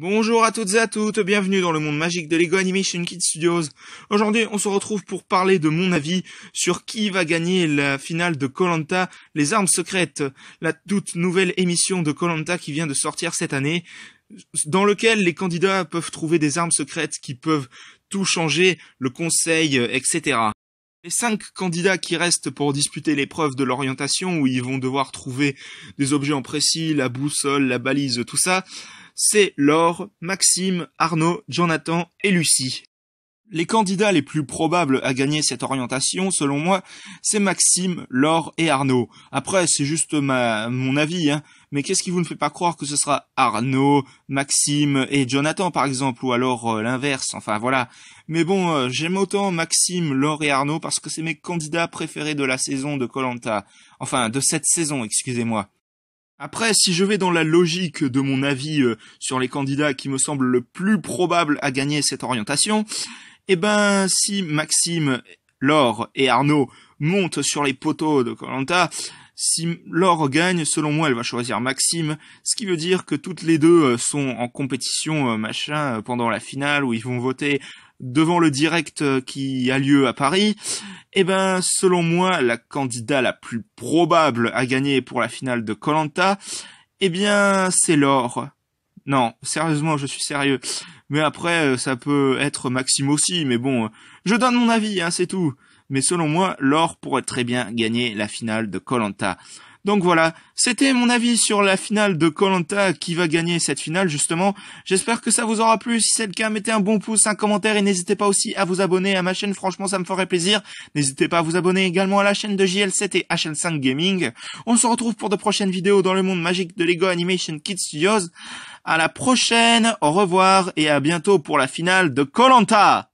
Bonjour à toutes et à toutes, bienvenue dans le monde magique de Lego Animation Kids Studios. Aujourd'hui, on se retrouve pour parler de mon avis sur qui va gagner la finale de Colanta, les armes secrètes, la toute nouvelle émission de Colanta qui vient de sortir cette année, dans lequel les candidats peuvent trouver des armes secrètes qui peuvent tout changer, le conseil, euh, etc. Les cinq candidats qui restent pour disputer l'épreuve de l'orientation, où ils vont devoir trouver des objets en précis, la boussole, la balise, tout ça, c'est Laure, Maxime, Arnaud, Jonathan et Lucie. Les candidats les plus probables à gagner cette orientation, selon moi, c'est Maxime, Laure et Arnaud. Après, c'est juste ma, mon avis, hein. Mais qu'est-ce qui vous ne fait pas croire que ce sera Arnaud, Maxime et Jonathan, par exemple, ou alors euh, l'inverse, enfin voilà. Mais bon, euh, j'aime autant Maxime, Laure et Arnaud parce que c'est mes candidats préférés de la saison de Colanta. Enfin, de cette saison, excusez-moi. Après, si je vais dans la logique de mon avis euh, sur les candidats qui me semblent le plus probable à gagner cette orientation, eh ben, si Maxime, Laure et Arnaud montent sur les poteaux de Colanta, si Laure gagne, selon moi, elle va choisir Maxime, ce qui veut dire que toutes les deux euh, sont en compétition, euh, machin, pendant la finale où ils vont voter devant le direct euh, qui a lieu à Paris, eh ben, selon moi, la candidate la plus probable à gagner pour la finale de Colanta, eh bien, c'est L'Or. Non, sérieusement, je suis sérieux. Mais après, euh, ça peut être Maxime aussi, mais bon, euh, je donne mon avis, hein, c'est tout. Mais selon moi, L'Or pourrait très bien gagner la finale de Colanta. Donc voilà, c'était mon avis sur la finale de Colanta qui va gagner cette finale justement. J'espère que ça vous aura plu. Si c'est le cas, mettez un bon pouce, un commentaire et n'hésitez pas aussi à vous abonner à ma chaîne. Franchement, ça me ferait plaisir. N'hésitez pas à vous abonner également à la chaîne de JL7 et HL5 Gaming. On se retrouve pour de prochaines vidéos dans le monde magique de Lego Animation Kids Studios. À la prochaine, au revoir et à bientôt pour la finale de Colanta.